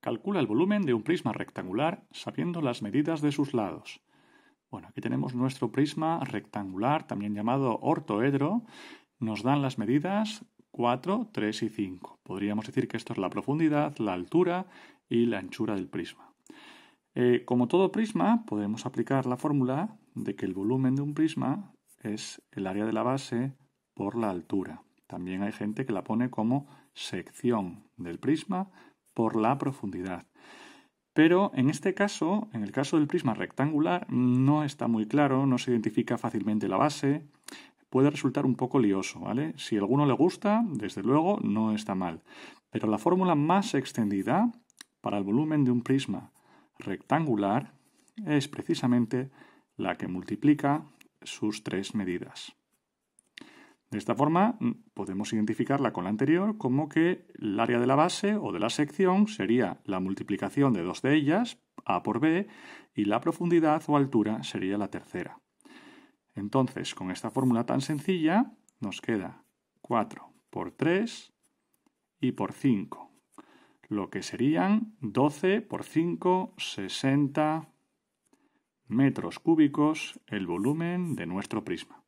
Calcula el volumen de un prisma rectangular sabiendo las medidas de sus lados. Bueno, aquí tenemos nuestro prisma rectangular, también llamado ortoedro. Nos dan las medidas 4, 3 y 5. Podríamos decir que esto es la profundidad, la altura y la anchura del prisma. Eh, como todo prisma, podemos aplicar la fórmula de que el volumen de un prisma es el área de la base por la altura. También hay gente que la pone como sección del prisma por la profundidad. Pero en este caso, en el caso del prisma rectangular, no está muy claro, no se identifica fácilmente la base, puede resultar un poco lioso, ¿vale? Si a alguno le gusta, desde luego no está mal. Pero la fórmula más extendida para el volumen de un prisma rectangular es precisamente la que multiplica sus tres medidas. De esta forma, mm, podemos identificarla con la anterior como que el área de la base o de la sección sería la multiplicación de dos de ellas, A por B, y la profundidad o altura sería la tercera. Entonces, con esta fórmula tan sencilla, nos queda 4 por 3 y por 5, lo que serían 12 por 5, 60 metros cúbicos el volumen de nuestro prisma.